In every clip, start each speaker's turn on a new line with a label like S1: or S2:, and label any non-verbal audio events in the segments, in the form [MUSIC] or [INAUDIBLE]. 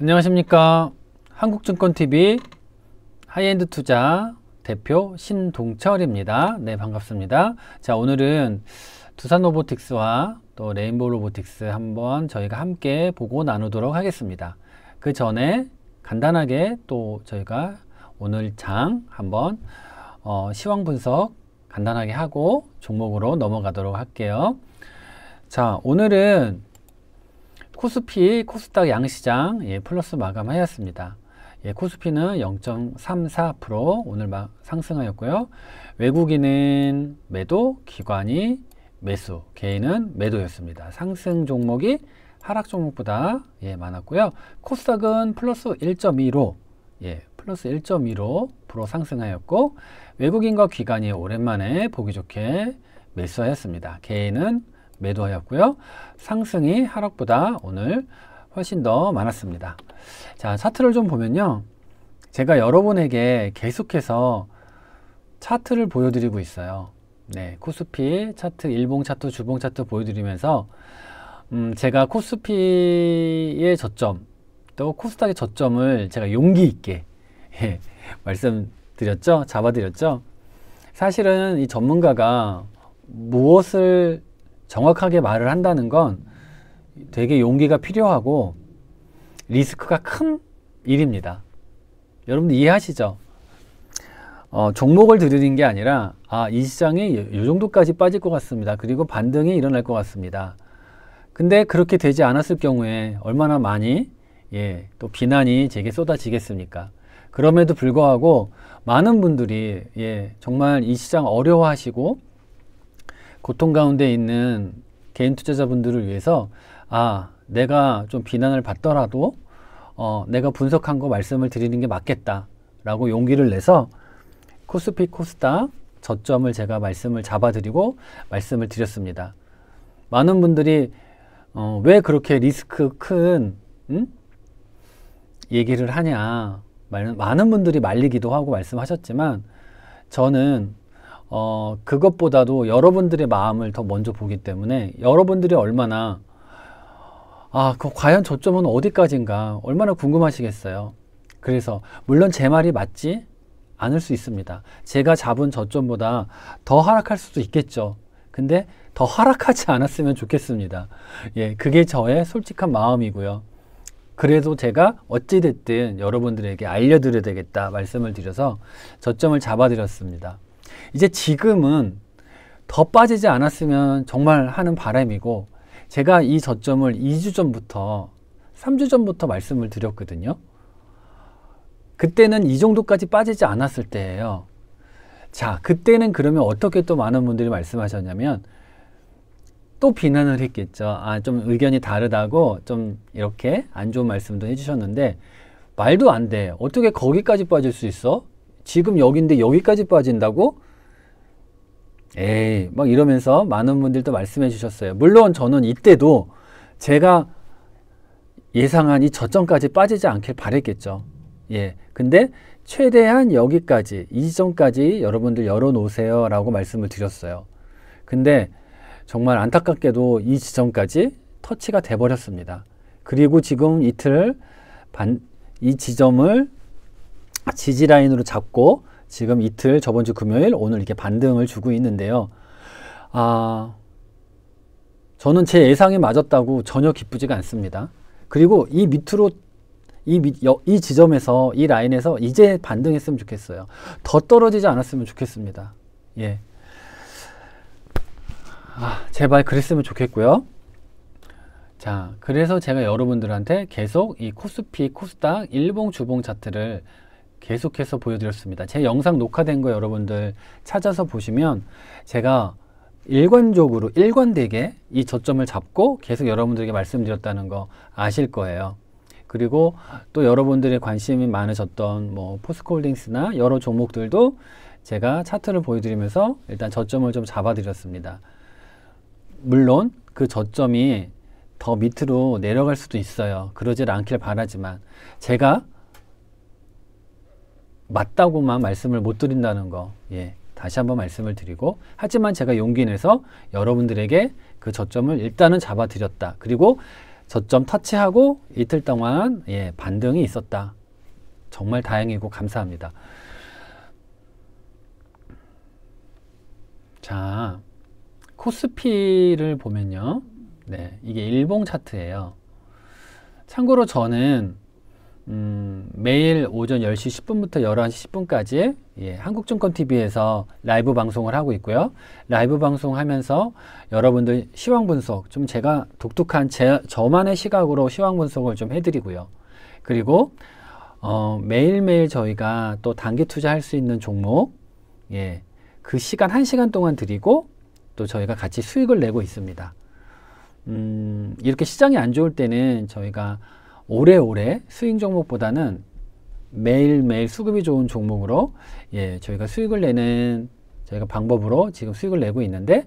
S1: 안녕하십니까 한국증권TV 하이엔드 투자 대표 신동철입니다 네 반갑습니다 자 오늘은 두산 로보틱스와 또 레인보우 로보틱스 한번 저희가 함께 보고 나누도록 하겠습니다 그 전에 간단하게 또 저희가 오늘 장 한번 어, 시황 분석 간단하게 하고 종목으로 넘어가도록 할게요 자 오늘은 코스피, 코스닥 양시장 예, 플러스 마감하였습니다. 예, 코스피는 0.34% 오늘 막 상승하였고요. 외국인은 매도, 기관이 매수, 개인은 매도였습니다. 상승 종목이 하락 종목보다 예, 많았고요. 코스닥은 플러스 1.2로 예, 플러스 1.2로 프로 상승하였고 외국인과 기관이 오랜만에 보기 좋게 매수하였습니다. 개인은 매도하였고요. 상승이 하락보다 오늘 훨씬 더 많았습니다. 자, 차트를 좀 보면요. 제가 여러분에게 계속해서 차트를 보여드리고 있어요. 네, 코스피 차트, 일봉 차트, 주봉 차트 보여드리면서 음, 제가 코스피의 저점, 또 코스닥의 저점을 제가 용기 있게 예, [LAUGHS] 말씀드렸죠? 잡아드렸죠? 사실은 이 전문가가 무엇을 정확하게 말을 한다는 건 되게 용기가 필요하고 리스크가 큰 일입니다. 여러분들 이해하시죠? 어, 종목을 들이는 게 아니라 아, 이 시장이 이 정도까지 빠질 것 같습니다. 그리고 반등이 일어날 것 같습니다. 근데 그렇게 되지 않았을 경우에 얼마나 많이 예, 또 비난이 제게 쏟아지겠습니까? 그럼에도 불구하고 많은 분들이 예, 정말 이 시장 어려워하시고 고통 가운데 있는 개인 투자자분들을 위해서 아 내가 좀 비난을 받더라도 어, 내가 분석한 거 말씀을 드리는 게 맞겠다라고 용기를 내서 코스피 코스닥 저점을 제가 말씀을 잡아드리고 말씀을 드렸습니다. 많은 분들이 어, 왜 그렇게 리스크 큰 음? 얘기를 하냐 많은 분들이 말리기도 하고 말씀하셨지만 저는 어, 그것보다도 여러분들의 마음을 더 먼저 보기 때문에 여러분들이 얼마나 아, 그 과연 저점은 어디까지인가 얼마나 궁금하시겠어요. 그래서 물론 제 말이 맞지 않을 수 있습니다. 제가 잡은 저점보다 더 하락할 수도 있겠죠. 근데 더 하락하지 않았으면 좋겠습니다. 예, 그게 저의 솔직한 마음이고요. 그래도 제가 어찌됐든 여러분들에게 알려드려야 되겠다 말씀을 드려서 저점을 잡아드렸습니다. 이제 지금은 더 빠지지 않았으면 정말 하는 바람이고 제가 이 저점을 2주 전부터 3주 전부터 말씀을 드렸거든요. 그때는 이 정도까지 빠지지 않았을 때예요. 자, 그때는 그러면 어떻게 또 많은 분들이 말씀하셨냐면 또 비난을 했겠죠. 아, 좀 의견이 다르다고 좀 이렇게 안 좋은 말씀도 해주셨는데 말도 안 돼. 어떻게 거기까지 빠질 수 있어? 지금 여기인데 여기까지 빠진다고? 에이, 막 이러면서 많은 분들도 말씀해 주셨어요. 물론 저는 이때도 제가 예상한 이 저점까지 빠지지 않길 바랬겠죠. 예. 근데 최대한 여기까지, 이 점까지 여러분들 열어놓으세요. 라고 말씀을 드렸어요. 근데 정말 안타깝게도 이 지점까지 터치가 돼버렸습니다. 그리고 지금 이틀 반, 이 지점을 지지라인으로 잡고 지금 이틀, 저번 주 금요일, 오늘 이렇게 반등을 주고 있는데요. 아, 저는 제 예상에 맞았다고 전혀 기쁘지가 않습니다. 그리고 이 밑으로 이, 밑, 여, 이 지점에서 이 라인에서 이제 반등했으면 좋겠어요. 더 떨어지지 않았으면 좋겠습니다. 예. 아, 제발 그랬으면 좋겠고요. 자, 그래서 제가 여러분들한테 계속 이 코스피, 코스닥, 일봉, 주봉 차트를 계속해서 보여드렸습니다. 제 영상 녹화된 거 여러분들 찾아서 보시면 제가 일관적으로 일관되게 이 저점을 잡고 계속 여러분들에게 말씀드렸다는 거 아실 거예요. 그리고 또 여러분들의 관심이 많으셨던 뭐 포스코홀딩스나 여러 종목들도 제가 차트를 보여드리면서 일단 저점을 좀 잡아드렸습니다. 물론 그 저점이 더 밑으로 내려갈 수도 있어요. 그러질 않길 바라지만 제가 맞다고만 말씀을 못 드린다는 거 예, 다시 한번 말씀을 드리고 하지만 제가 용기 내서 여러분들에게 그 저점을 일단은 잡아드렸다. 그리고 저점 터치하고 이틀 동안 예, 반등이 있었다. 정말 다행이고 감사합니다. 자, 코스피를 보면요. 네, 이게 일봉 차트예요. 참고로 저는 음, 매일 오전 10시 10분부터 11시 10분까지 예, 한국증권TV에서 라이브 방송을 하고 있고요. 라이브 방송하면서 여러분들 시황 분석, 좀 제가 독특한 제, 저만의 시각으로 시황 분석을 좀 해드리고요. 그리고 어, 매일매일 저희가 또 단기 투자할 수 있는 종목, 예, 그 시간 1시간 동안 드리고 또 저희가 같이 수익을 내고 있습니다. 음, 이렇게 시장이 안 좋을 때는 저희가 오래오래 수익 종목보다는 매일매일 수급이 좋은 종목으로 예, 저희가 수익을 내는 저희가 방법으로 지금 수익을 내고 있는데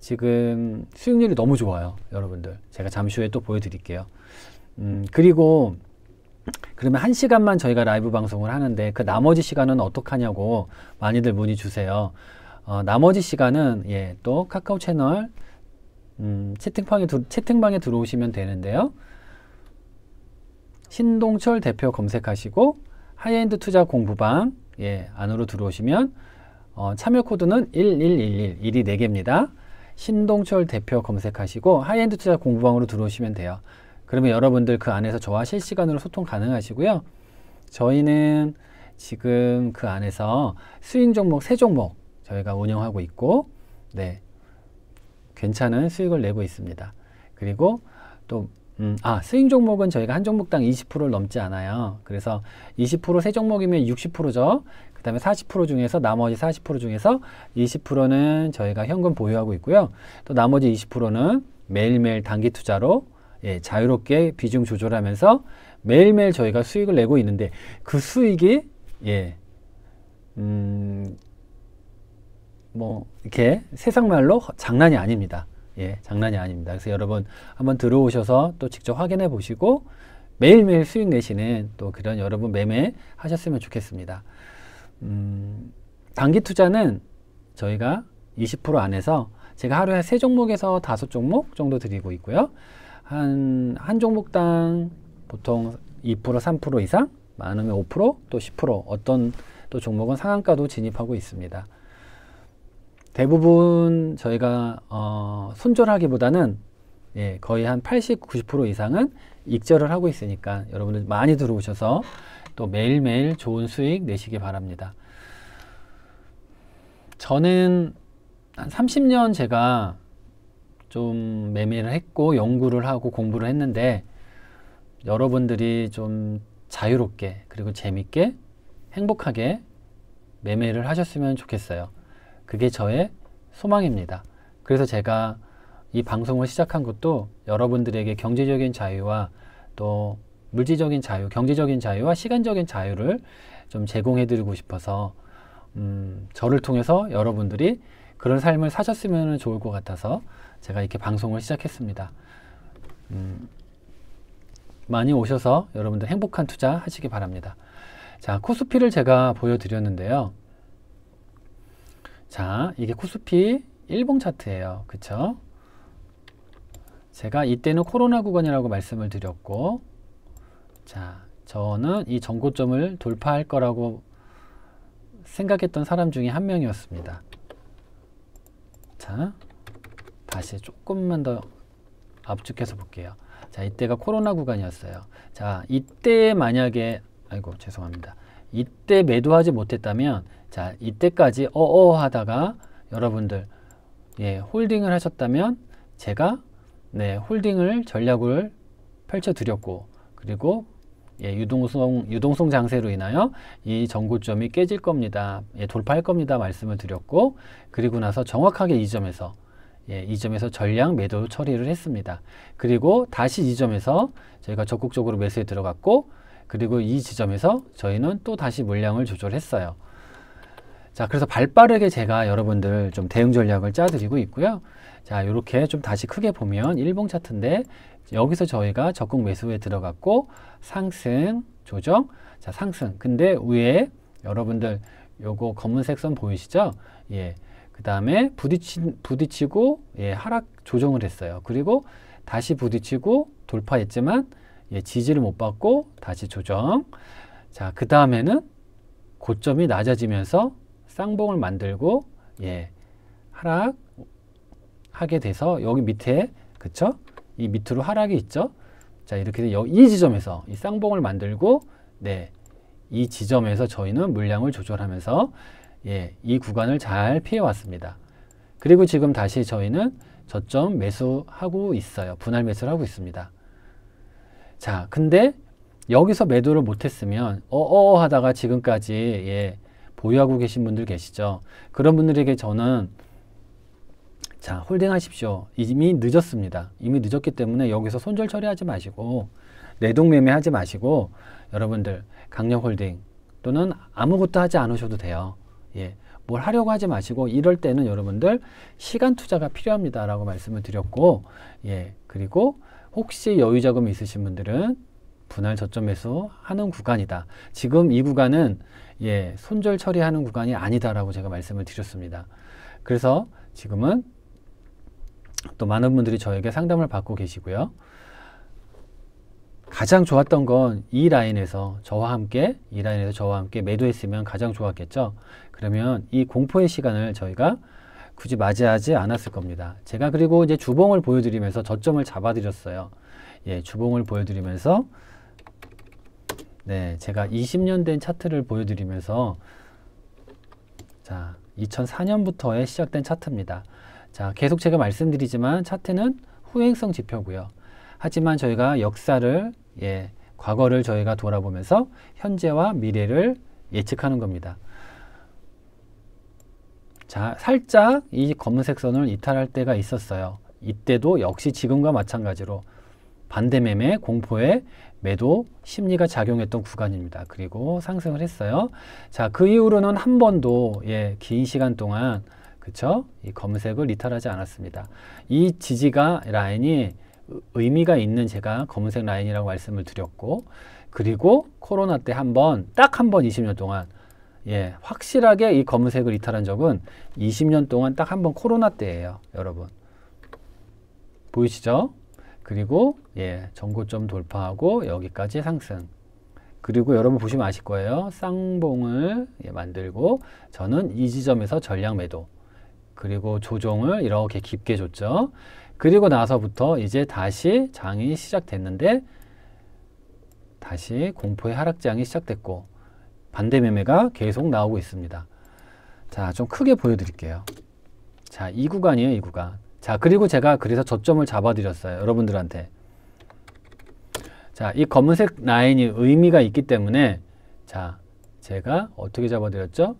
S1: 지금 수익률이 너무 좋아요. 여러분들. 제가 잠시 후에 또 보여드릴게요. 음, 그리고 그러면 한 시간만 저희가 라이브 방송을 하는데 그 나머지 시간은 어떡하냐고 많이들 문의 주세요. 어, 나머지 시간은 예, 또 카카오 채널 음, 채팅방에, 채팅방에 들어오시면 되는데요. 신동철 대표 검색하시고 하이엔드 투자 공부방 예, 안으로 들어오시면 어, 참여 코드는 1111 1이 4개입니다. 신동철 대표 검색하시고 하이엔드 투자 공부방으로 들어오시면 돼요. 그러면 여러분들 그 안에서 저와 실시간으로 소통 가능하시고요. 저희는 지금 그 안에서 수익 종목 세 종목 저희가 운영하고 있고 네 괜찮은 수익을 내고 있습니다. 그리고 또 음, 아, 스윙 종목은 저희가 한 종목당 20%를 넘지 않아요. 그래서 20%세 종목이면 60%죠. 그 다음에 40% 중에서 나머지 40% 중에서 20%는 저희가 현금 보유하고 있고요. 또 나머지 20%는 매일매일 단기 투자로 예, 자유롭게 비중 조절하면서 매일매일 저희가 수익을 내고 있는데 그 수익이 예, 음, 뭐 이렇게 세상말로 장난이 아닙니다. 예, 장난이 아닙니다. 그래서 여러분 한번 들어오셔서 또 직접 확인해 보시고 매일매일 수익 내시는 또 그런 여러분 매매 하셨으면 좋겠습니다. 음, 단기 투자는 저희가 20% 안에서 제가 하루에 세 종목에서 다섯 종목 정도 드리고 있고요. 한, 한 종목당 보통 2% 3% 이상, 많으면 5%또 10% 어떤 또 종목은 상한가도 진입하고 있습니다. 대부분 저희가 어, 손절하기보다는 예, 거의 한 80, 90% 이상은 익절을 하고 있으니까 여러분들 많이 들어오셔서 또 매일매일 좋은 수익 내시기 바랍니다. 저는 한 30년 제가 좀 매매를 했고 연구를 하고 공부를 했는데 여러분들이 좀 자유롭게 그리고 재밌게 행복하게 매매를 하셨으면 좋겠어요. 그게 저의 소망입니다. 그래서 제가 이 방송을 시작한 것도 여러분들에게 경제적인 자유와 또 물질적인 자유, 경제적인 자유와 시간적인 자유를 좀 제공해드리고 싶어서 음, 저를 통해서 여러분들이 그런 삶을 사셨으면 좋을 것 같아서 제가 이렇게 방송을 시작했습니다. 음, 많이 오셔서 여러분들 행복한 투자 하시기 바랍니다. 자, 코스피를 제가 보여드렸는데요. 자, 이게 코스피 1봉 차트예요. 그쵸? 제가 이때는 코로나 구간이라고 말씀을 드렸고 자, 저는 이 전고점을 돌파할 거라고 생각했던 사람 중에 한 명이었습니다. 자, 다시 조금만 더 압축해서 볼게요. 자, 이때가 코로나 구간이었어요. 자, 이때 만약에 아이고 죄송합니다. 이때 매도하지 못했다면 자, 이때까지 어어 하다가 여러분들 예, 홀딩을 하셨다면 제가 네, 홀딩을 전략을 펼쳐 드렸고 그리고 예, 유동성 유동성 장세로 인하여 이 전고점이 깨질 겁니다. 예, 돌파할 겁니다. 말씀을 드렸고 그리고 나서 정확하게 이 점에서 예, 이 점에서 전량 매도 처리를 했습니다. 그리고 다시 이 점에서 저희가 적극적으로 매수에 들어갔고 그리고 이 지점에서 저희는 또 다시 물량을 조절했어요. 자, 그래서 발 빠르게 제가 여러분들 좀 대응 전략을 짜드리고 있고요. 자, 이렇게 좀 다시 크게 보면 일봉 차트인데 여기서 저희가 적극 매수에 들어갔고 상승, 조정, 자, 상승. 근데 위에 여러분들 요거 검은색 선 보이시죠? 예. 그 다음에 부딪힌, 부딪히고 예, 하락 조정을 했어요. 그리고 다시 부딪히고 돌파했지만 예, 지지를 못 받고 다시 조정. 자, 그 다음에는 고점이 낮아지면서 쌍봉을 만들고 예 하락 하게 돼서 여기 밑에 그쵸? 이 밑으로 하락이 있죠? 자 이렇게 돼이 지점에서 이 쌍봉을 만들고 네이 지점에서 저희는 물량을 조절하면서 예, 이 구간을 잘 피해왔습니다. 그리고 지금 다시 저희는 저점 매수하고 있어요. 분할 매수를 하고 있습니다. 자, 근데 여기서 매도를 못했으면 어어 하다가 지금까지 예, 보유하고 계신 분들 계시죠. 그런 분들에게 저는 자 홀딩하십시오. 이미 늦었습니다. 이미 늦었기 때문에 여기서 손절 처리하지 마시고 내동매매 하지 마시고 여러분들 강력홀딩 또는 아무것도 하지 않으셔도 돼요. 예. 뭘 하려고 하지 마시고 이럴 때는 여러분들 시간 투자가 필요합니다라고 말씀을 드렸고 예. 그리고 혹시 여유 자금이 있으신 분들은 분할 저점 매수 하는 구간이다. 지금 이 구간은 예, 손절 처리하는 구간이 아니다라고 제가 말씀을 드렸습니다. 그래서 지금은 또 많은 분들이 저에게 상담을 받고 계시고요. 가장 좋았던 건 이 라인에서 저와 함께 이 라인에서 저와 함께 매도했으면 가장 좋았겠죠. 그러면 이 공포의 시간을 저희가 굳이 맞이하지 않았을 겁니다. 제가 그리고 이제 주봉을 보여드리면서 저점을 잡아드렸어요. 예, 주봉을 보여드리면서 네, 제가 20년 된 차트를 보여드리면서 자, 2004년부터에 시작된 차트입니다. 자, 계속 제가 말씀드리지만 차트는 후행성 지표고요. 하지만 저희가 역사를 예, 과거를 저희가 돌아보면서 현재와 미래를 예측하는 겁니다. 자, 살짝 이 검은색 선을 이탈할 때가 있었어요. 이때도 역시 지금과 마찬가지로 반대 매매 공포에 매도 심리가 작용했던 구간입니다. 그리고 상승을 했어요. 자, 그 이후로는 한 번도 예, 긴 시간 동안 그쵸? 이 검색을 리탈하지 않았습니다. 이 지지가 라인이 의미가 있는 제가 검은색 라인이라고 말씀을 드렸고 그리고 코로나 때 한 번 딱 한 번 20년 동안 예, 확실하게 이 검은색을 리탈한 적은 20년 동안 딱 한 번 코로나 때예요, 여러분. 보이시죠? 그리고 예, 전고점 돌파하고 여기까지 상승. 그리고 여러분 보시면 아실 거예요. 쌍봉을 예, 만들고 저는 이 지점에서 전량 매도. 그리고 조정을 이렇게 깊게 줬죠. 그리고 나서부터 이제 다시 장이 시작됐는데 다시 공포의 하락장이 시작됐고 반대 매매가 계속 나오고 있습니다. 자, 좀 크게 보여드릴게요. 자, 이 구간이에요, 이 구간. 자, 그리고 제가 그래서 저점을 잡아드렸어요. 여러분들한테. 자, 이 검은색 라인이 의미가 있기 때문에 자, 제가 어떻게 잡아드렸죠?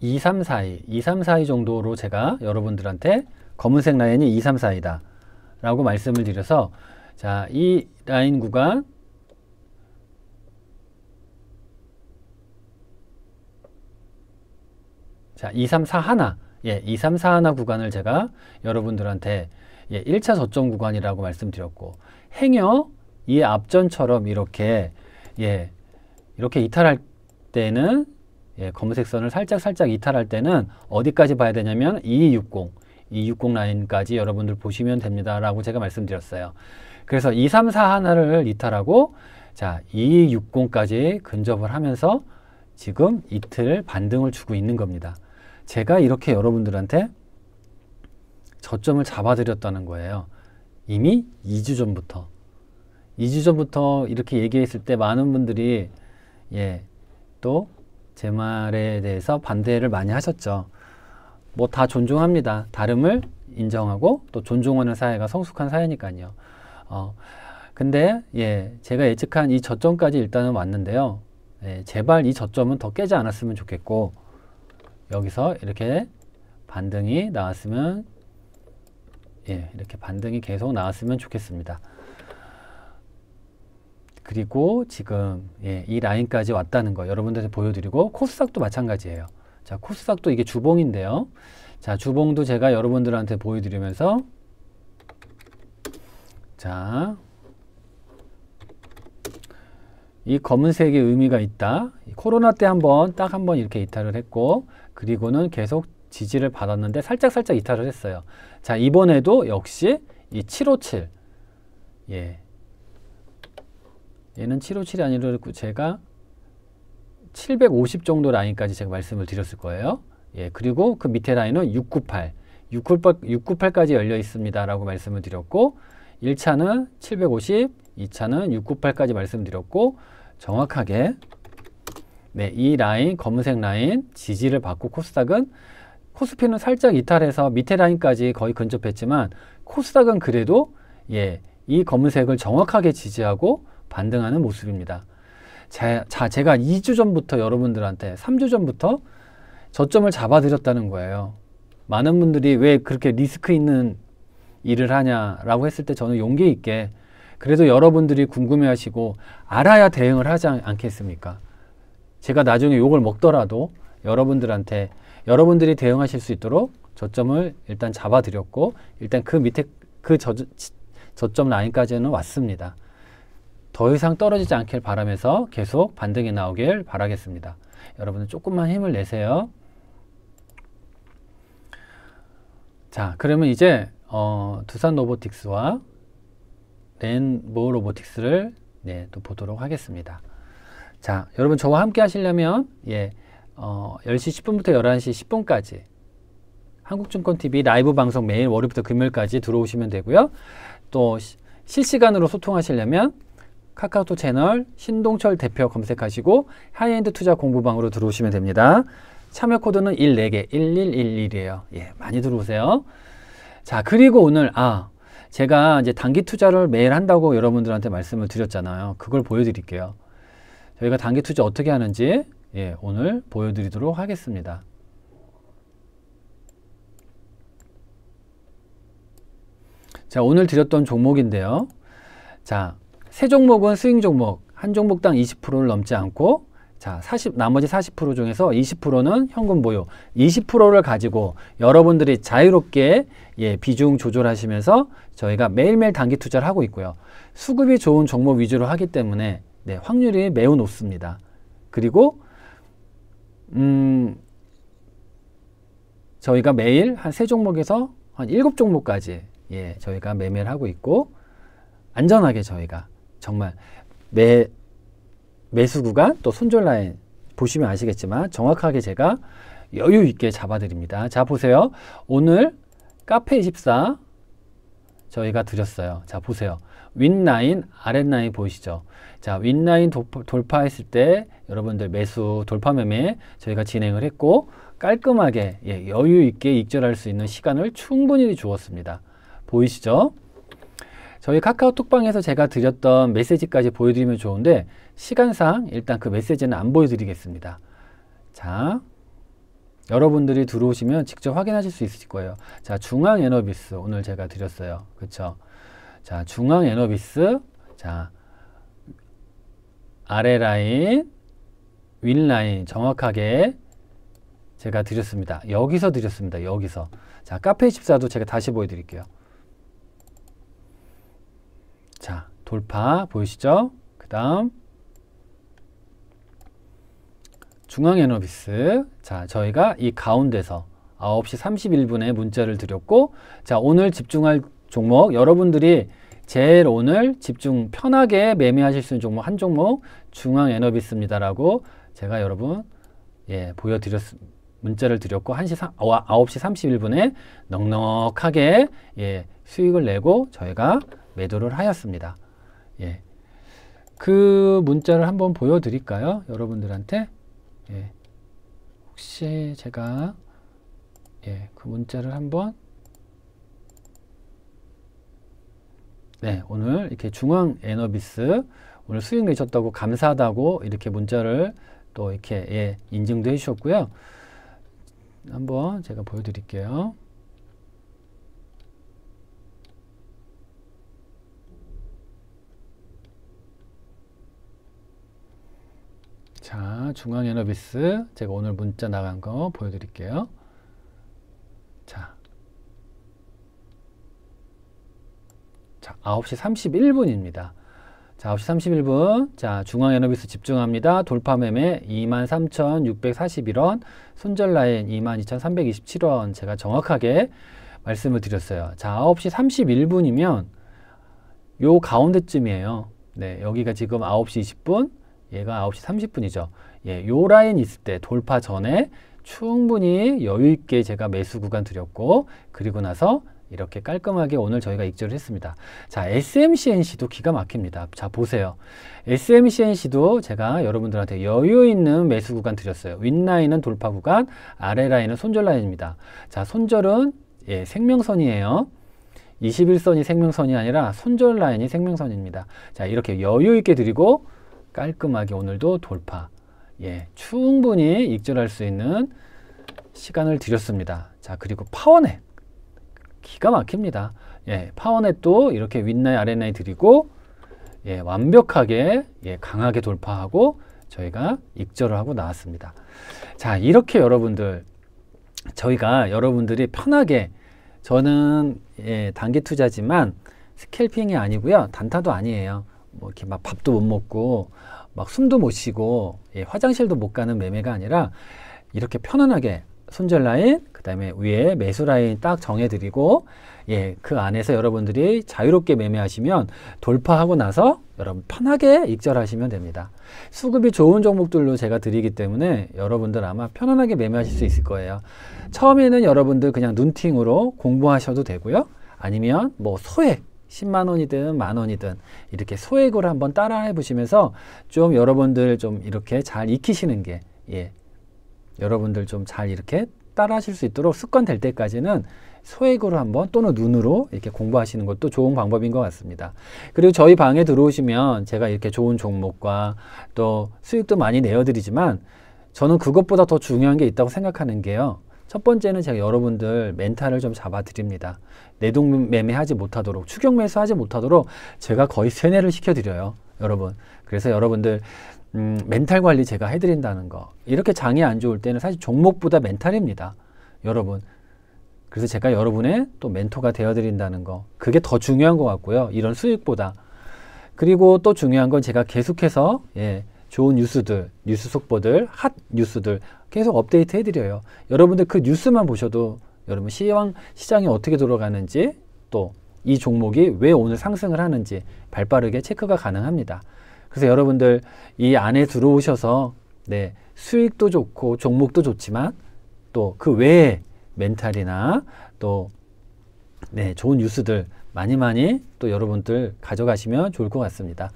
S1: 2, 3, 4, 2. 2, 3, 4, 2 정도로 제가 여러분들한테 검은색 라인이 2, 3, 4이다 라고 말씀을 드려서 자, 이 라인 구간 자, 234 하나. 예, 234 하나 구간을 제가 여러분들한테 예, 1차 저점 구간이라고 말씀드렸고 행여 이 앞전처럼 이렇게 예, 이렇게 이탈할 때는 예, 검은색 선을 살짝 살짝 이탈할 때는 어디까지 봐야 되냐면 260, 260 라인까지 여러분들 보시면 됩니다. 라고 제가 말씀드렸어요. 그래서 234 하나를 이탈하고 자 260까지 근접을 하면서 지금 이틀 반등을 주고 있는 겁니다. 제가 이렇게 여러분들한테 저점을 잡아드렸다는 거예요. 이미 2주 전부터. 2주 전부터 이렇게 얘기했을 때 많은 분들이 예, 또 제 말에 대해서 반대를 많이 하셨죠. 뭐 다 존중합니다. 다름을 인정하고 또 존중하는 사회가 성숙한 사회니까요. 어, 근데 예, 제가 예측한 이 저점까지 일단은 왔는데요. 예, 제발 이 저점은 더 깨지 않았으면 좋겠고 여기서 이렇게 반등이 나왔으면 예, 이렇게 반등이 계속 나왔으면 좋겠습니다. 그리고 지금 예, 이 라인까지 왔다는 거 여러분들한테 보여드리고 코스닥도 마찬가지예요. 자, 코스닥도 이게 주봉인데요. 자, 주봉도 제가 여러분들한테 보여드리면서 자, 이검은색의 의미가 있다. 코로나 때 한번 딱 한번 이렇게 이탈을 했고 그리고는 계속 지지를 받았는데 살짝살짝 이탈을 했어요. 자, 이번에도 역시 이 757. 예. 얘는 757이 아니고 제가 750 정도 라인까지 제가 말씀을 드렸을 거예요. 예, 그리고 그 밑에 라인은 698. 698, 까지 열려 있습니다. 라고 말씀을 드렸고, 1차는 750, 2차는 698까지 말씀드렸고, 정확하게 네, 이 라인, 검은색 라인 지지를 받고 코스닥은 코스피는 살짝 이탈해서 밑에 라인까지 거의 근접했지만 코스닥은 그래도 예, 이 검은색을 정확하게 지지하고 반등하는 모습입니다. 자, 자 제가 2주 전부터 여러분들한테 3주 전부터 저점을 잡아드렸다는 거예요. 많은 분들이 왜 그렇게 리스크 있는 일을 하냐라고 했을 때 저는 용기 있게 그래도 여러분들이 궁금해하시고 알아야 대응을 하지 않겠습니까? 제가 나중에 욕을 먹더라도 여러분들한테 여러분들이 대응하실 수 있도록 저점을 일단 잡아드렸고 일단 그 밑에 그 저, 저점 라인까지는 왔습니다. 더 이상 떨어지지 않길 바라면서 계속 반등이 나오길 바라겠습니다. 여러분은 조금만 힘을 내세요. 자, 그러면 이제 어, 두산 로보틱스와 렌모 로보틱스를 네, 또 보도록 하겠습니다. 자, 여러분 저와 함께 하시려면 예, 어, 10시 10분부터 11시 10분까지 한국증권TV 라이브 방송 매일 월요일부터 금요일까지 들어오시면 되고요. 또 시, 실시간으로 소통하시려면 카카오톡 채널 신동철 대표 검색하시고 하이엔드 투자 공부방으로 들어오시면 됩니다. 참여 코드는 14개 1111이에요. 예, 많이 들어오세요. 자, 그리고 오늘 아 제가 이제 단기 투자를 매일 한다고 여러분들한테 말씀을 드렸잖아요. 그걸 보여드릴게요. 저희가 단기 투자 어떻게 하는지 예, 오늘 보여드리도록 하겠습니다. 자, 오늘 드렸던 종목인데요. 자, 세 종목은 스윙 종목, 한 종목당 20%를 넘지 않고 자, 40, 나머지 40% 중에서 20%는 현금 보유, 20%를 가지고 여러분들이 자유롭게 예, 비중 조절하시면서 저희가 매일매일 단기 투자를 하고 있고요. 수급이 좋은 종목 위주로 하기 때문에 네, 확률이 매우 높습니다. 그리고 음, 저희가 매일 한 세 종목에서 한 일곱 종목까지 예, 저희가 매매를 하고 있고 안전하게 저희가 정말 매 매수 구간 또 손절 라인 보시면 아시겠지만 정확하게 제가 여유 있게 잡아드립니다. 자 보세요. 오늘 카페24 저희가 드렸어요. 자 보세요. 윗라인, 아랫라인 보이시죠? 자, 윗라인 돌파, 했을때 여러분들 매수 돌파 매매 저희가 진행을 했고 깔끔하게 예, 여유 있게 익절할 수 있는 시간을 충분히 주었습니다. 보이시죠? 저희 카카오톡방에서 제가 드렸던 메시지까지 보여드리면 좋은데 시간상 일단 그 메시지는 안 보여드리겠습니다. 자, 여러분들이 들어오시면 직접 확인하실 수 있을 거예요. 자, 중앙에너비스 오늘 제가 드렸어요. 그쵸? 자, 중앙 에너비스. 자, 아래 라인, 윈 라인 정확하게 제가 드렸습니다. 여기서 드렸습니다. 여기서. 자, 카페24도 제가 다시 보여드릴게요. 자, 돌파 보이시죠? 그 다음 중앙에너비스 자 저희가 이 가운데서 9시 31분에 문자를 드렸고 자 오늘 집중할 종목 여러분들이 제일 오늘 집중 편하게 매매하실 수 있는 종목 한 종목 중앙에너비스입니다라고 제가 여러분 예 보여드렸 문자를 드렸고 1시 3, 9시 31분에 넉넉하게 예 수익을 내고 저희가 매도를 하였습니다. 예. 그 문자를 한번 보여드릴까요? 여러분들한테 예. 혹시 제가 예, 그 문자를 한번 네, 오늘 이렇게 중앙 에너비스 오늘 수익 내셨다고 감사하다고 이렇게 문자를 또 이렇게 예, 인증도 해주셨고요. 한번 제가 보여드릴게요. 자, 중앙에너비스 제가 오늘 문자 나간 거 보여드릴게요. 자, 자, 9시 31분입니다. 자, 9시 31분. 자, 중앙에너비스 집중합니다. 돌파 매매 23,641원, 손절 라인 22,327원. 제가 정확하게 말씀을 드렸어요. 자, 9시 31분이면 요 가운데쯤이에요. 네, 여기가 지금 9시 20분, 얘가 9시 30분이죠. 예, 요 라인 있을 때 돌파 전에 충분히 여유 있게 제가 매수 구간 드렸고 그리고 나서 이렇게 깔끔하게 오늘 저희가 익절을 했습니다. 자, SMCNC도 기가 막힙니다. 자, 보세요. SMCNC도 제가 여러분들한테 여유 있는 매수 구간 드렸어요. 윗라인은 돌파 구간, 아래 라인은 손절 라인입니다. 자, 손절은 예, 생명선이에요. 21선이 생명선이 아니라 손절 라인이 생명선입니다. 자, 이렇게 여유 있게 드리고 깔끔하게 오늘도 돌파. 예, 충분히 익절할 수 있는 시간을 드렸습니다. 자, 그리고 파워넷. 기가 막힙니다. 예, 파워넷도 이렇게 윗라인 아랫라인 드리고 예, 완벽하게 예, 강하게 돌파하고 저희가 익절을 하고 나왔습니다. 자 이렇게 여러분들 저희가 여러분들이 편하게 저는 예, 단기 투자지만 스캘핑이 아니고요 단타도 아니에요. 뭐 이렇게 막 밥도 못 먹고 막 숨도 못 쉬고 예, 화장실도 못 가는 매매가 아니라 이렇게 편안하게 손절 라인, 그 다음에 위에 매수 라인 딱 정해드리고 예, 그 안에서 여러분들이 자유롭게 매매하시면 돌파하고 나서 여러분 편하게 익절하시면 됩니다. 수급이 좋은 종목들로 제가 드리기 때문에 여러분들 아마 편안하게 매매하실 수 있을 거예요. 처음에는 여러분들 그냥 눈팅으로 공부하셔도 되고요. 아니면 뭐 소액 10만 원이든 만 원이든 이렇게 소액으로 한번 따라해 보시면서 좀 여러분들 좀 이렇게 잘 익히시는 게 예, 여러분들 좀 잘 이렇게 따라 하실 수 있도록 습관될 때까지는 소액으로 한번 또는 눈으로 이렇게 공부하시는 것도 좋은 방법인 것 같습니다. 그리고 저희 방에 들어오시면 제가 이렇게 좋은 종목과 또 수익도 많이 내어드리지만 저는 그것보다 더 중요한 게 있다고 생각하는 게요. 첫 번째는 제가 여러분들 멘탈을 좀 잡아드립니다. 내동매매하지 못하도록 추격매수하지 못하도록 제가 거의 세뇌를 시켜드려요. 여러분. 그래서 여러분들 음, 멘탈 관리 제가 해드린다는 거. 이렇게 장이 안 좋을 때는 사실 종목보다 멘탈입니다. 여러분. 그래서 제가 여러분의 또 멘토가 되어드린다는 거. 그게 더 중요한 것 같고요. 이런 수익보다. 그리고 또 중요한 건 제가 계속해서, 예, 좋은 뉴스들, 뉴스 속보들, 핫 뉴스들 계속 업데이트 해드려요. 여러분들 그 뉴스만 보셔도 여러분 시황, 시장이 어떻게 돌아가는지 또 이 종목이 왜 오늘 상승을 하는지 발 빠르게 체크가 가능합니다. 그래서 여러분들 이 안에 들어오셔서 네, 수익도 좋고 종목도 좋지만 또 그 외에 멘탈이나 또 네, 좋은 뉴스들 많이 많이 또 여러분들 가져가시면 좋을 것 같습니다.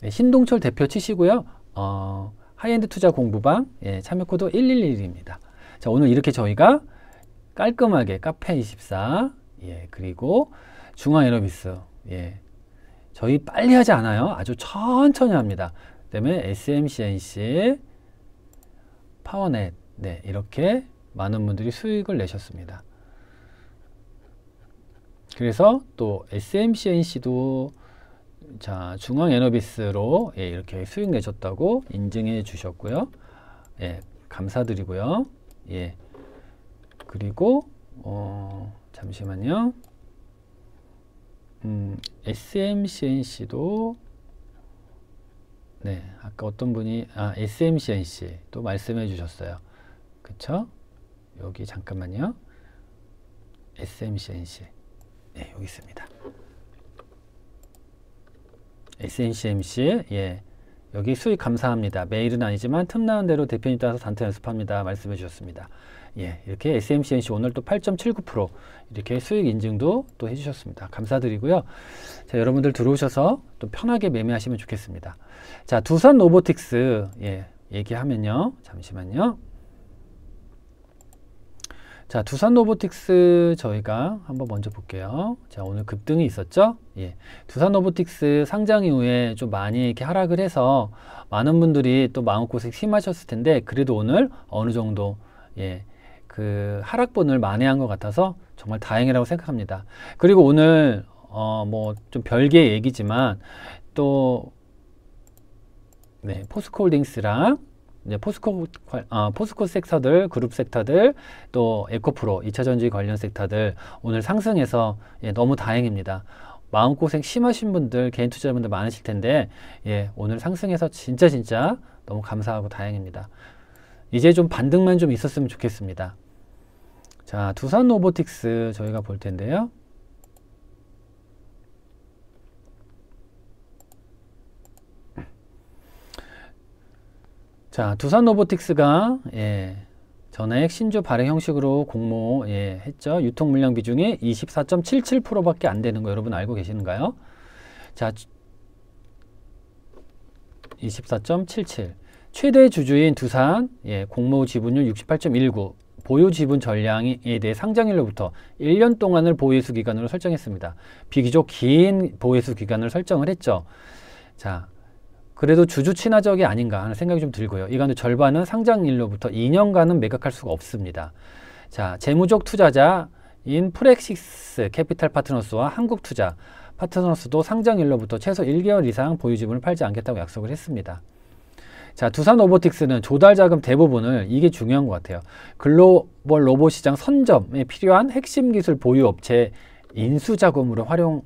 S1: 네, 신동철 대표 치시고요. 어, 하이엔드 투자 공부방 예, 참여 코드 111입니다. 자, 오늘 이렇게 저희가 깔끔하게 카페24 예, 그리고 중앙에너비스 예, 저희 빨리 하지 않아요. 아주 천천히 합니다. 그 다음에 SMCNC, 파워넷 네, 이렇게 많은 분들이 수익을 내셨습니다. 그래서 또 SMCNC도 자 중앙에너비스로 예, 이렇게 수익 내셨다고 인증해 주셨고요. 예, 감사드리고요. 예, 그리고 어, 잠시만요. 음, SMCNC도 네, 아까 어떤 분이 아, SMCNC 또 말씀해 주셨어요. 그쵸? 여기 잠깐만요. SMCNC 네, 여기 있습니다. SMCNC 예. 여기 수익 감사합니다. 메일은 아니지만 틈나는 대로 대표님 따라서 단타 연습합니다. 말씀해 주셨습니다. 예, 이렇게 SMCNC 오늘도 8.79% 이렇게 수익 인증도 또 해주셨습니다. 감사드리고요. 자, 여러분들 들어오셔서 또 편하게 매매하시면 좋겠습니다. 자, 두산 로보틱스 예, 얘기하면요. 잠시만요. 자, 두산 로보틱스 저희가 한번 먼저 볼게요. 자, 오늘 급등이 있었죠? 예. 두산 로보틱스 상장 이후에 좀 많이 이렇게 하락을 해서 많은 분들이 또 마음고생 심하셨을 텐데 그래도 오늘 어느 정도 예, 그 하락분을 만회한 것 같아서 정말 다행이라고 생각합니다. 그리고 오늘 어 뭐 좀 별개의 얘기지만 또 네, 포스코홀딩스랑 이제 포스코 어, 포스코 섹터들, 그룹 섹터들, 또 에코프로, 2차전지 관련 섹터들 오늘 상승해서 예, 너무 다행입니다. 마음고생 심하신 분들, 개인 투자자분들 많으실 텐데 예, 오늘 상승해서 진짜 진짜 너무 감사하고 다행입니다. 이제 좀 반등만 좀 있었으면 좋겠습니다. 자, 두산 로보틱스 저희가 볼 텐데요. 자, 두산 로보틱스가 예, 전액 신주 발행 형식으로 공모 예, 했죠. 유통 물량 비중이 24.77%밖에 안 되는 거 여러분 알고 계시는가요? 자, 24.77 최대 주주인 두산 예, 공모 지분율 68.19 보유 지분 전량에 대해 상장일로부터 1년 동안을 보유수 기간으로 설정했습니다. 비교적 긴 보유수 기간을 설정을 했죠. 자, 그래도 주주 친화적이 아닌가 하는 생각이 좀 들고요. 이간의 절반은 상장일로부터 2년간은 매각할 수가 없습니다. 자, 재무적 투자자인 프렉시스 캐피탈 파트너스와 한국투자 파트너스도 상장일로부터 최소 1개월 이상 보유 지분을 팔지 않겠다고 약속을 했습니다. 자, 두산 로보틱스는 조달 자금 대부분을 이게 중요한 것 같아요. 글로벌 로봇 시장 선점에 필요한 핵심 기술 보유 업체 인수 자금으로 활용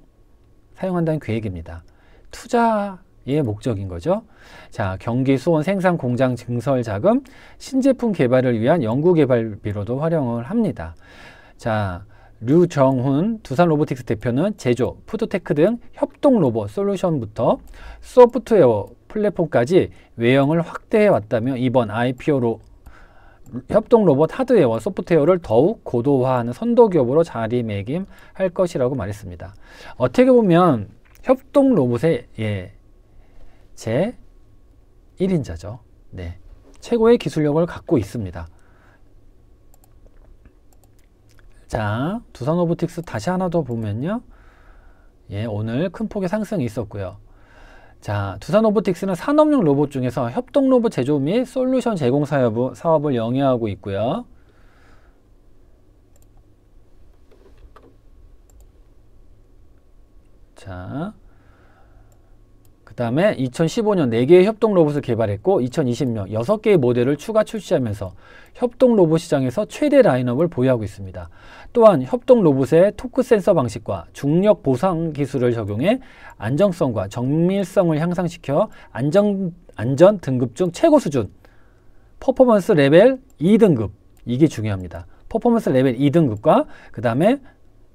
S1: 사용한다는 계획입니다. 투자의 목적인 거죠. 자, 경기 수원 생산 공장 증설 자금, 신제품 개발을 위한 연구 개발비로도 활용을 합니다. 자, 류정훈 두산 로보틱스 대표는 제조, 푸드테크 등 협동 로봇 솔루션부터 소프트웨어 플랫폼까지 외형을 확대해 왔다며 이번 IPO로 협동 로봇 하드웨어와 소프트웨어를 더욱 고도화하는 선도기업으로 자리매김할 것이라고 말했습니다. 어떻게 보면 협동 로봇의 예, 제 1인자죠. 네, 최고의 기술력을 갖고 있습니다. 자, 두산 오브틱스 다시 하나 더 보면요. 예, 오늘 큰 폭의 상승이 있었고요. 자, 두산 로보틱스는 산업용 로봇 중에서 협동 로봇 제조 및 솔루션 제공 사업을, 사업을 영위하고 있고요. 자, 그다음에 2015년 4개의 협동 로봇을 개발했고 2020년 6개의 모델을 추가 출시하면서 협동 로봇 시장에서 최대 라인업을 보유하고 있습니다. 또한 협동 로봇의 토크 센서 방식과 중력 보상 기술을 적용해 안정성과 정밀성을 향상시켜 안정, 안전 등급 중 최고 수준 퍼포먼스 레벨 2등급 이게 중요합니다. 퍼포먼스 레벨 2등급과 그 다음에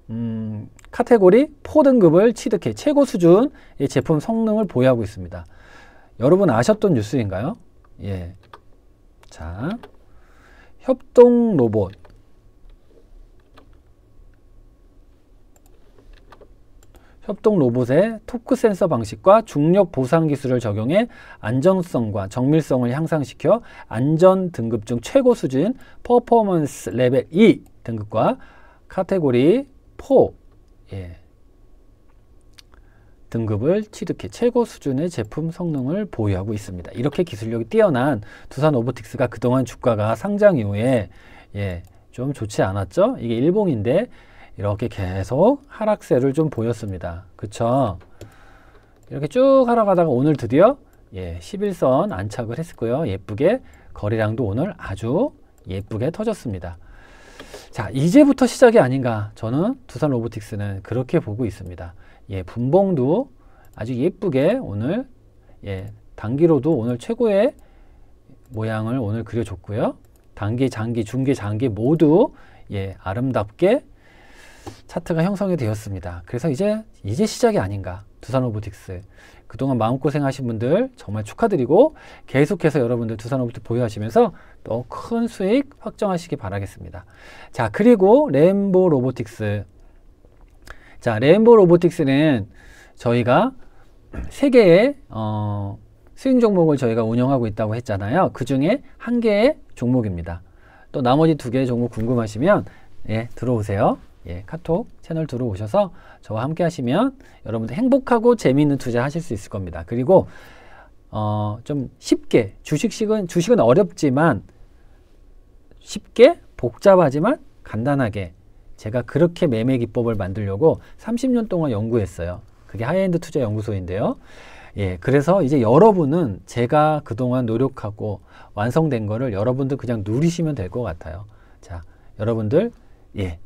S1: 음, 카테고리 4등급을 취득해 최고 수준의 제품 성능을 보유하고 있습니다. 여러분 아셨던 뉴스인가요? 예. 자, 협동 로봇. 협동 로봇의 토크 센서 방식과 중력 보상 기술을 적용해 안정성과 정밀성을 향상시켜 안전 등급 중 최고 수준 퍼포먼스 레벨 2 등급과 카테고리 4 예. 등급을 취득해 최고 수준의 제품 성능을 보유하고 있습니다. 이렇게 기술력이 뛰어난 두산 오버틱스가 그동안 주가가 상장 이후에 예, 좀 좋지 않았죠? 이게 일봉인데 이렇게 계속 하락세를 좀 보였습니다. 그쵸? 이렇게 쭉 하락하다가 오늘 드디어 예, 11선 안착을 했고요. 예쁘게 거래량도 오늘 아주 예쁘게 터졌습니다. 자, 이제부터 시작이 아닌가. 저는 두산 로보틱스는 그렇게 보고 있습니다. 예, 분봉도 아주 예쁘게 오늘 예, 단기로도 오늘 최고의 모양을 오늘 그려줬고요. 단기, 장기, 중기, 장기 모두 예, 아름답게 차트가 형성이 되었습니다. 그래서 이제 이제 시작이 아닌가. 두산 로보틱스. 그동안 마음고생하신 분들 정말 축하드리고 계속해서 여러분들 두산 로보틱스 보유하시면서 더큰 수익 확정하시기 바라겠습니다. 자, 그리고 레보 로보틱스. 자, 레보 로보틱스는 저희가 세 개의 어, 수익 종목을 저희가 운영하고 있다고 했잖아요. 그 중에 한 개의 종목입니다. 또 나머지 두 개의 종목 궁금하시면 예, 들어오세요. 예, 카톡 채널 들어오셔서 저와 함께 하시면 여러분들 행복하고 재미있는 투자 하실 수 있을 겁니다. 그리고 어, 좀 쉽게 주식식은 주식은 어렵지만 쉽게 복잡하지만 간단하게 제가 그렇게 매매 기법을 만들려고 30년 동안 연구했어요. 그게 하이엔드 투자 연구소인데요. 예, 그래서 이제 여러분은 제가 그동안 노력하고 완성된 거를 여러분들 그냥 누리시면 될 것 같아요. 자, 여러분들 예,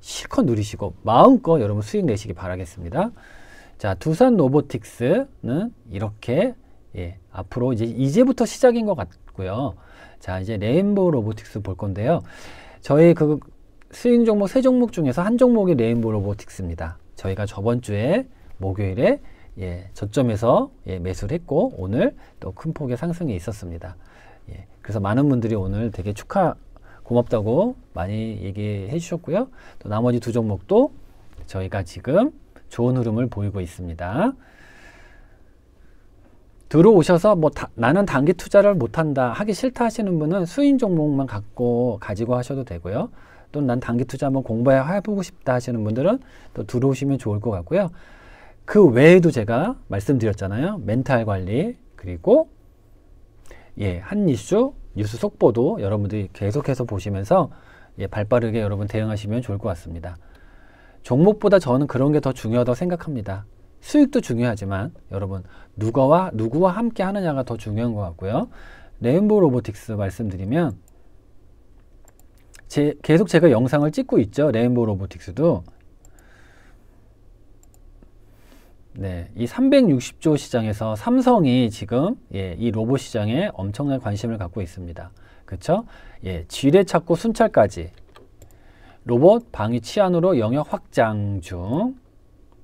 S1: 실컷 누리시고 마음껏 여러분 수익 내시기 바라겠습니다. 자, 두산 로보틱스는 이렇게 예, 앞으로 이제 이제부터 시작인 것 같고요. 자, 이제 레인보우 로보틱스 볼 건데요. 저희 그 스윙 종목 세 종목 중에서 한 종목이 레인보우 로보틱스입니다. 저희가 저번 주에 목요일에 예, 저점에서 예, 매수를 했고 오늘 또 큰 폭의 상승이 있었습니다. 예, 그래서 많은 분들이 오늘 되게 축하 고맙다고 많이 얘기해 주셨고요. 또 나머지 두 종목도 저희가 지금 좋은 흐름을 보이고 있습니다. 들어오셔서 뭐 다, 나는 단기 투자를 못한다 하기 싫다 하시는 분은 수인 종목만 갖고 가지고 하셔도 되고요. 또는 난 단기 투자 한번 공부해보고 싶다 하시는 분들은 또 들어오시면 좋을 것 같고요. 그 외에도 제가 말씀드렸잖아요. 멘탈 관리 그리고 예, 한 이슈 뉴스 속보도 여러분들이 계속해서 보시면서 예, 발빠르게 여러분 대응하시면 좋을 것 같습니다. 종목보다 저는 그런 게 더 중요하다고 생각합니다. 수익도 중요하지만 여러분 누가와 누구와 함께 하느냐가 더 중요한 것 같고요. 레인보우 로보틱스 말씀드리면 제, 계속 제가 영상을 찍고 있죠. 레인보우 로보틱스도 네, 이 360조 시장에서 삼성이 지금 예, 이 로봇 시장에 엄청난 관심을 갖고 있습니다. 그렇죠? 예, 지뢰 찾고 순찰까지 로봇 방위 치안으로 영역 확장 중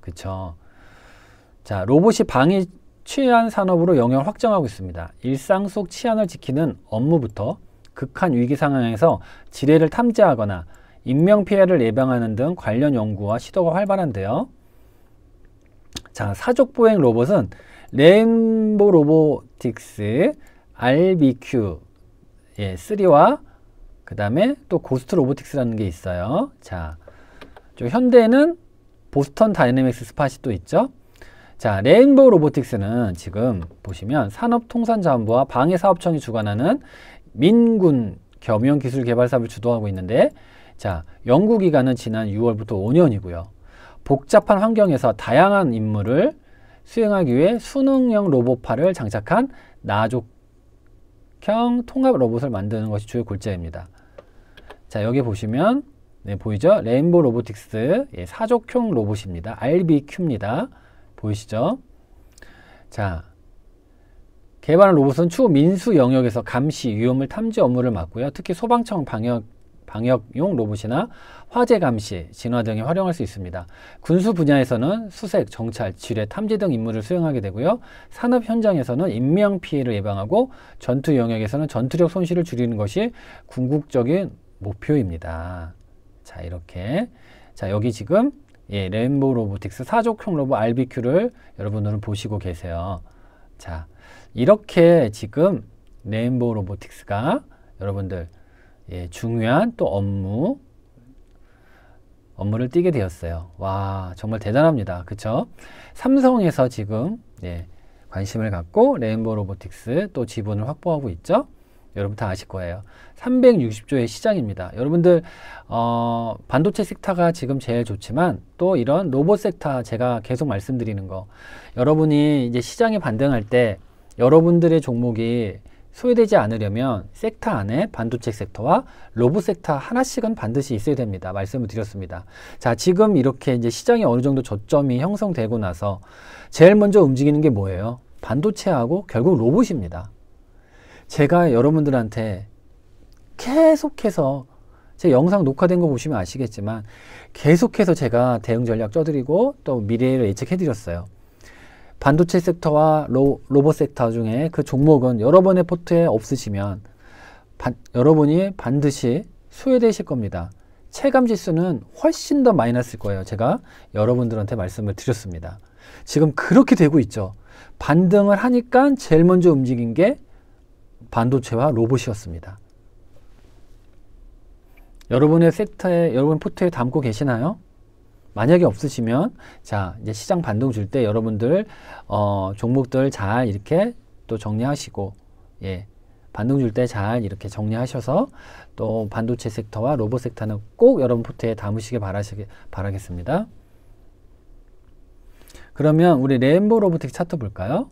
S1: 그렇죠? 자, 로봇이 방위 취한 산업으로 영향을 확정하고 있습니다. 일상 속 치안을 지키는 업무부터 극한 위기 상황에서 지뢰를 탐지하거나 인명피해를 예방하는 등 관련 연구와 시도가 활발한데요. 자, 사족보행 로봇은 레인보 로보틱스, RBQ 예, 3와 그 다음에 또 고스트 로보틱스라는 게 있어요. 자, 현대에는 보스턴 다이내믹스 스팟이 또 있죠. 자, 레인보우 로보틱스는 지금 보시면 산업통상자원부와 방해사업청이 주관하는 민군 겸용기술개발사업을 주도하고 있는데 자, 연구기간은 지난 6월부터 5년이고요. 복잡한 환경에서 다양한 임무를 수행하기 위해 수능형 로봇파를 장착한 나족형 통합 로봇을 만드는 것이 주요 골자입니다. 자, 여기 보시면 네, 보이죠? 레인보우 로보틱스 예, 사족형 로봇입니다. RBQ입니다. 보이시죠? 자, 개발한 로봇은 추후 민수 영역에서 감시, 위험을 탐지 업무를 맡고요. 특히 소방청 방역, 방역용 로봇이나 화재 감시, 진화 등에 활용할 수 있습니다. 군수 분야에서는 수색, 정찰, 지뢰, 탐지 등 임무를 수행하게 되고요. 산업 현장에서는 인명 피해를 예방하고 전투 영역에서는 전투력 손실을 줄이는 것이 궁극적인 목표입니다. 자, 이렇게. 자, 여기 지금 예, 인보 로보틱스 사족형 로봇 RBQ를 여러분들은 보시고 계세요. 자, 이렇게 지금 레인보 로보틱스가 여러분들 예, 중요한 또 업무 업무를 뛰게 되었어요. 와 정말 대단합니다. 그쵸? 삼성에서 지금 예, 관심을 갖고 레인보 로보틱스 또 지분을 확보하고 있죠. 여러분 다 아실 거예요. 360조의 시장입니다. 여러분들 어, 반도체 섹터가 지금 제일 좋지만 또 이런 로봇 섹터 제가 계속 말씀드리는 거 여러분이 이제 시장에 반등할 때 여러분들의 종목이 소외되지 않으려면 섹터 안에 반도체 섹터와 로봇 섹터 하나씩은 반드시 있어야 됩니다. 말씀을 드렸습니다. 자, 지금 이렇게 이제 시장이 어느 정도 저점이 형성되고 나서 제일 먼저 움직이는 게 뭐예요? 반도체하고 결국 로봇입니다. 제가 여러분들한테 계속해서 제 영상 녹화된 거 보시면 아시겠지만 계속해서 제가 대응 전략 쪄드리고 또 미래를 예측해드렸어요. 반도체 섹터와 로, 로봇 섹터 중에 그 종목은 여러분의 포트에 없으시면 반, 여러분이 반드시 소외되실 겁니다. 체감 지수는 훨씬 더 마이너스일 거예요. 제가 여러분들한테 말씀을 드렸습니다. 지금 그렇게 되고 있죠. 반등을 하니까 제일 먼저 움직인 게 반도체와 로봇이었습니다. 여러분의 섹터에 여러분 포트에 담고 계시나요? 만약에 없으시면 자 이제 시장 반등 줄 때 여러분들 어, 종목들 잘 이렇게 또 정리하시고 예 반등 줄 때 잘 이렇게 정리하셔서 또 반도체 섹터와 로봇 섹터는 꼭 여러분 포트에 담으시길 바라시기 바라겠습니다. 그러면 우리 레인보 로보틱 차트 볼까요?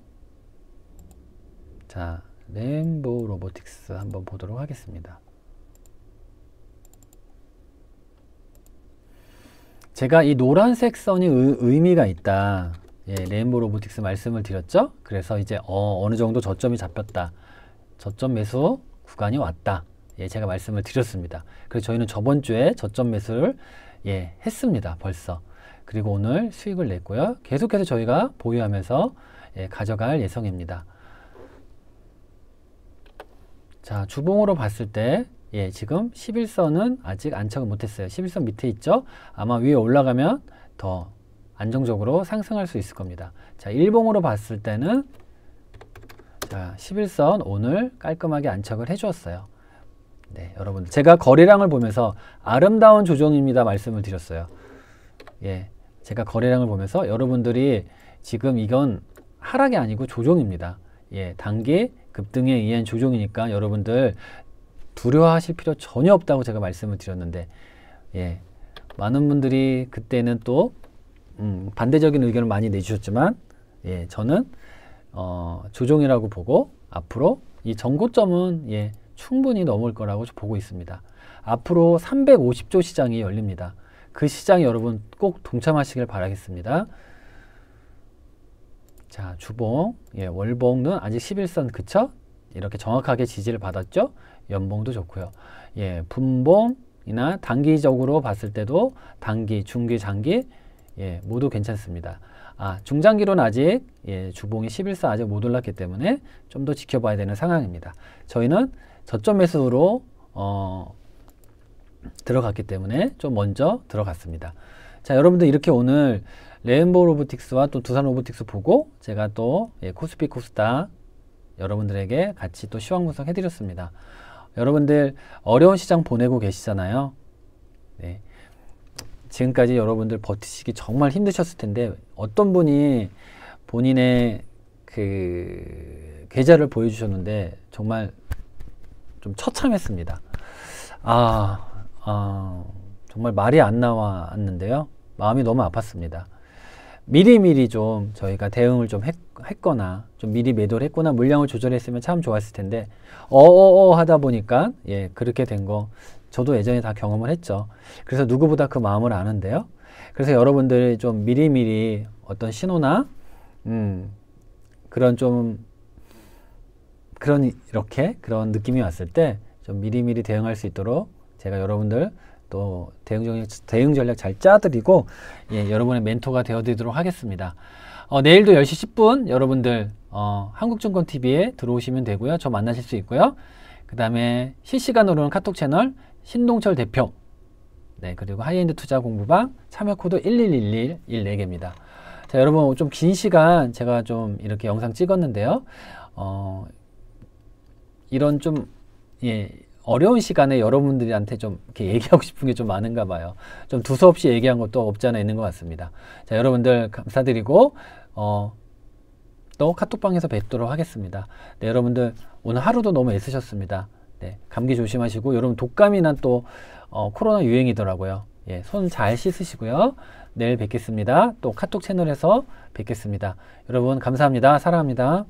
S1: 자 램보 로보틱스 한번 보도록 하겠습니다. 제가 이 노란색 선이 의, 미가 있다. 예, 레보 로보틱스 말씀을 드렸죠? 그래서 이제 어, 어느 정도 저점이 잡혔다. 저점 매수 구간이 왔다. 예, 제가 말씀을 드렸습니다. 그래서 저희는 저번 주에 저점 매수를 예, 했습니다. 벌써. 그리고 오늘 수익을 냈고요. 계속해서 저희가 보유하면서 예, 가져갈 예정입니다. 자, 주봉으로 봤을 때 예, 지금 11선은 아직 안착을 못했어요. 11선 밑에 있죠? 아마 위에 올라가면 더 안정적으로 상승할 수 있을 겁니다. 자, 일봉으로 봤을 때는 자, 11선 오늘 깔끔하게 안착을 해주었어요. 네, 여러분들 제가 거래량을 보면서 아름다운 조정입니다 말씀을 드렸어요. 예, 제가 거래량을 보면서 여러분들이 지금 이건 하락이 아니고 조정입니다. 예, 단기 급등에 의한 조정이니까 여러분들 두려워하실 필요 전혀 없다고 제가 말씀을 드렸는데 예, 많은 분들이 그때는 또 음, 반대적인 의견을 많이 내주셨지만 예, 저는 어, 조정이라고 보고 앞으로 이 전고점은 예, 충분히 넘을 거라고 보고 있습니다. 앞으로 350조 시장이 열립니다. 그 시장 여러분 꼭 동참하시길 바라겠습니다. 자, 주봉, 예, 월봉은 아직 11선 그쳐? 이렇게 정확하게 지지를 받았죠? 연봉도 좋고요. 예, 분봉이나 단기적으로 봤을 때도 단기, 중기, 장기 예, 모두 괜찮습니다. 아, 중장기로는 아직 예, 주봉이 11선 아직 못 올랐기 때문에 좀 더 지켜봐야 되는 상황입니다. 저희는 저점 매수로 어, 들어갔기 때문에 좀 먼저 들어갔습니다. 자, 여러분들 이렇게 오늘 레인보우 로보틱스와 또 두산 로보틱스 보고 제가 또 예, 코스피 코스닥 여러분들에게 같이 또 시황 분석 해드렸습니다. 여러분들 어려운 시장 보내고 계시잖아요. 네. 지금까지 여러분들 버티시기 정말 힘드셨을 텐데 어떤 분이 본인의 그 계좌를 보여주셨는데 정말 좀 처참했습니다. 아, 아 정말 말이 안 나왔는데요. 마음이 너무 아팠습니다. 미리미리 좀 저희가 대응을 좀 했, 거나좀 미리 매도를 했거나 물량을 조절했으면 참 좋았을 텐데 어어어 하다 보니까 예 그렇게 된 거 저도 예전에 다 경험을 했죠. 그래서 누구보다 그 마음을 아는데요. 그래서 여러분들이 좀 미리미리 어떤 신호나 음 그런 좀 그런 이렇게 그런 느낌이 왔을 때 좀 미리미리 대응할 수 있도록 제가 여러분들 또 대응 전략, 대응 전략 잘 짜드리고 예, 여러분의 멘토가 되어드리도록 하겠습니다. 어, 내일도 10시 10분 여러분들 어, 한국증권TV에 들어오시면 되고요. 저 만나실 수 있고요. 그 다음에 실시간으로는 카톡 채널 신동철 대표 네 그리고 하이엔드 투자 공부방 참여 코드 111114개입니다. 자 여러분 좀 긴 시간 제가 좀 이렇게 영상 찍었는데요. 어, 이런 좀 예, 어려운 시간에 여러분들한테 좀 이렇게 얘기하고 싶은 게 좀 많은가 봐요. 좀 두서없이 얘기한 것도 없지 않아 있는 것 같습니다. 자, 여러분들 감사드리고, 어, 또 카톡방에서 뵙도록 하겠습니다. 네, 여러분들 오늘 하루도 너무 애쓰셨습니다. 네, 감기 조심하시고, 여러분 독감이나 또 어, 코로나 유행이더라고요. 예, 손 잘 씻으시고요. 내일 뵙겠습니다. 또 카톡 채널에서 뵙겠습니다. 여러분 감사합니다. 사랑합니다.